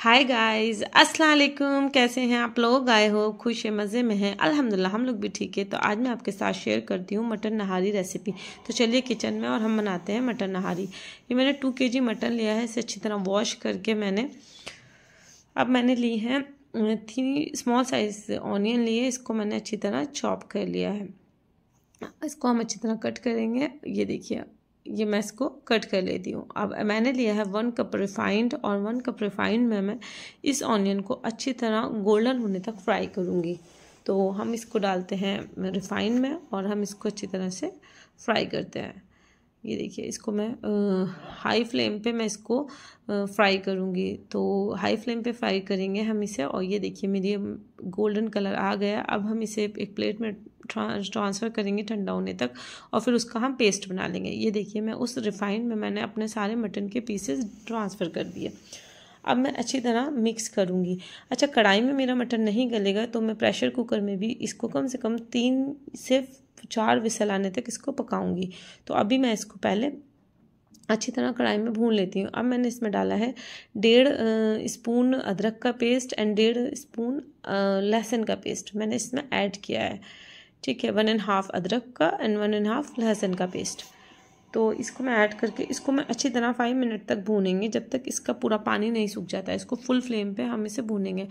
hi guys अस्सलाम वालेकुम कैसे हैं आप लोग आए हो खुश है मज़े में हैं अल्हम्दुलिल्लाह हम लोग भी ठीक है तो आज मैं आपके साथ शेयर करती हूँ मटन नहारी रेसिपी तो चलिए किचन में और हम बनाते हैं मटन नहारी ये मैंने टू के जी मटन लिया है इसे अच्छी तरह वॉश करके मैंने अब मैंने ली है थी स्मॉल साइज़ ऑनियन लिए इसको मैंने अच्छी तरह चॉप कर लिया है इसको हम अच्छी तरह कट करेंगे ये देखिए ये मैं इसको कट कर लेती हूँ अब मैंने लिया है वन कप रिफाइंड और वन कप रिफाइंड में मैं इस ऑनियन को अच्छी तरह गोल्डन होने तक फ्राई करूँगी तो हम इसको डालते हैं रिफाइंड में और हम इसको अच्छी तरह से फ्राई करते हैं ये देखिए इसको मैं आ, हाई फ्लेम पे मैं इसको आ, फ्राई करूँगी तो हाई फ्लेम पे फ्राई करेंगे हम इसे और ये देखिए मेरी गोल्डन कलर आ गया अब हम इसे एक प्लेट में ट्रांसफ़र करेंगे ठंडा होने तक और फिर उसका हम पेस्ट बना लेंगे ये देखिए मैं उस रिफाइंड में मैंने अपने सारे मटन के पीसेस ट्रांसफ़र कर दिए अब मैं अच्छी तरह मिक्स करूँगी अच्छा कढ़ाई में मेरा मटन नहीं गलेगा तो मैं प्रेशर कुकर में भी इसको कम से कम तीन से चार विसल आने तक इसको पकाऊंगी तो अभी मैं इसको पहले अच्छी तरह कढ़ाई में भून लेती हूँ अब मैंने इसमें डाला है डेढ़ स्पून अदरक का पेस्ट एंड डेढ़ स्पून लहसुन का पेस्ट मैंने इसमें ऐड किया है ठीक है वन एंड हाफ़ अदरक का एंड वन एंड हाफ़ लहसुन का पेस्ट तो इसको मैं ऐड करके इसको मैं अच्छी तरह फाइव मिनट तक भूनेंगे जब तक इसका पूरा पानी नहीं सूख जाता इसको फुल फ्लेम पे हम इसे भूनेंगे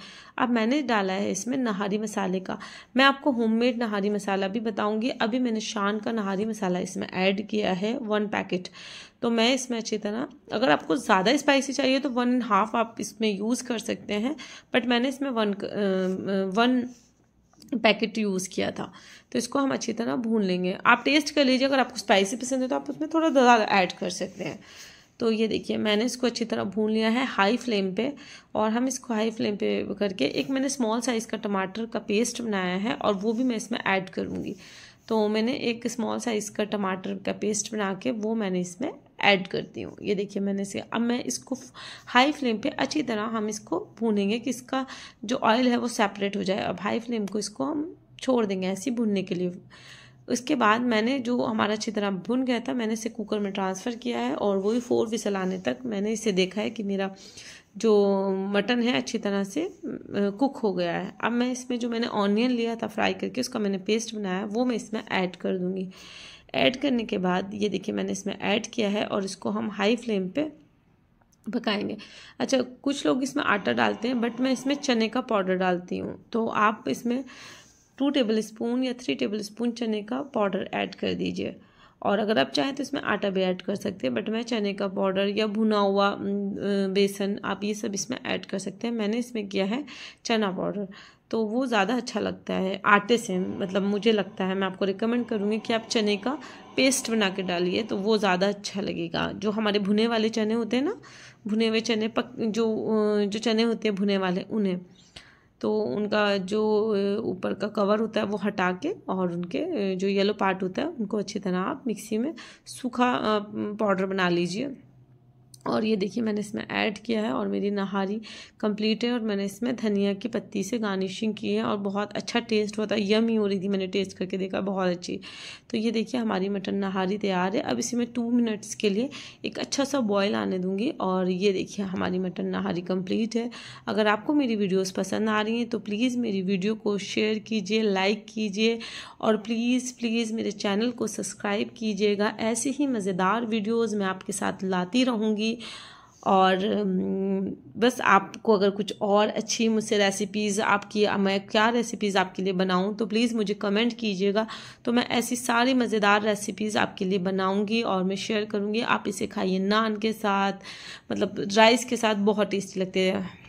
अब मैंने डाला है इसमें नहारी मसाले का मैं आपको होममेड नहारी मसाला भी बताऊंगी अभी मैंने शान का नहारी मसाला इसमें ऐड किया है वन पैकेट तो मैं इसमें अच्छी तरह अगर आपको ज़्यादा स्पाइसी चाहिए तो वन एंड हाफ आप इसमें यूज़ कर सकते हैं बट मैंने इसमें वन वन पैकेट यूज़ किया था तो इसको हम अच्छी तरह भून लेंगे आप टेस्ट कर लीजिए अगर आपको स्पाइसी पसंद है तो आप उसमें थोड़ा ज़्यादा ऐड कर सकते हैं तो ये देखिए मैंने इसको अच्छी तरह भून लिया है हाई फ्लेम पे और हम इसको हाई फ्लेम पे करके एक मैंने स्मॉल साइज़ का टमाटर का पेस्ट बनाया है और वो भी मैं इसमें ऐड करूँगी तो मैंने एक स्मॉल साइज़ का टमाटर का पेस्ट बना के वो मैंने इसमें ऐड करती हूँ ये देखिए मैंने इसे अब मैं इसको हाई फ्लेम पे अच्छी तरह हम इसको भूनेंगे कि इसका जो ऑयल है वो सेपरेट हो जाए अब हाई फ्लेम को इसको हम छोड़ देंगे ऐसे ही भूनने के लिए उसके बाद मैंने जो हमारा अच्छी तरह भुन गया था मैंने इसे कुकर में ट्रांसफ़र किया है और वही फोर विसल आने तक मैंने इसे देखा है कि मेरा जो मटन है अच्छी तरह से कुक हो गया है अब मैं इसमें जो मैंने ऑनियन लिया था फ्राई करके उसका मैंने पेस्ट बनाया वो मैं इसमें ऐड कर दूँगी ऐड करने के बाद ये देखिए मैंने इसमें ऐड किया है और इसको हम हाई फ्लेम पे पकाएंगे अच्छा कुछ लोग इसमें आटा डालते हैं बट मैं इसमें चने का पाउडर डालती हूँ तो आप इसमें टू टेबल स्पून या थ्री टेबल स्पून चने का पाउडर ऐड कर दीजिए और अगर आप चाहें तो इसमें आटा भी ऐड कर सकते हैं बट मैं चने का पाउडर या भुना हुआ बेसन आप ये सब इसमें ऐड कर सकते हैं मैंने इसमें किया है चना पाउडर तो वो ज़्यादा अच्छा लगता है आटे से मतलब मुझे लगता है मैं आपको रिकमेंड करूँगी कि आप चने का पेस्ट बना के डालिए तो वो ज़्यादा अच्छा लगेगा जो हमारे भुने वाले चने होते हैं ना भुने हुए चने पक जो जो चने होते हैं भुने वाले उन्हें तो उनका जो ऊपर का कवर होता है वो हटा के और उनके जो येलो पार्ट होता है उनको अच्छी तरह आप मिक्सी में सूखा पाउडर बना लीजिए और ये देखिए मैंने इसमें ऐड किया है और मेरी नहारी कंप्लीट है और मैंने इसमें धनिया की पत्ती से गार्निशिंग की है और बहुत अच्छा टेस्ट होता है ही हो रही थी मैंने टेस्ट करके देखा बहुत अच्छी तो ये देखिए हमारी मटन नहारी तैयार है अब इसे मैं टू मिनट्स के लिए एक अच्छा सा बॉयल आने दूँगी और ये देखिए हमारी मटन नहारी कम्प्लीट है अगर आपको मेरी वीडियोज़ पसंद आ रही हैं तो प्लीज़ मेरी वीडियो को शेयर कीजिए लाइक कीजिए और प्लीज़ प्लीज़ मेरे चैनल को सब्सक्राइब कीजिएगा ऐसे ही मज़ेदार वीडियोज़ मैं आपके साथ लाती रहूँगी और बस आपको अगर कुछ और अच्छी मुझसे रेसिपीज़ आपकी मैं क्या रेसिपीज़ आपके लिए बनाऊं तो प्लीज़ मुझे कमेंट कीजिएगा तो मैं ऐसी सारी मज़ेदार रेसिपीज़ आपके लिए बनाऊंगी और मैं शेयर करूंगी आप इसे खाइए नान के साथ मतलब राइस के साथ बहुत टेस्टी लगते हैं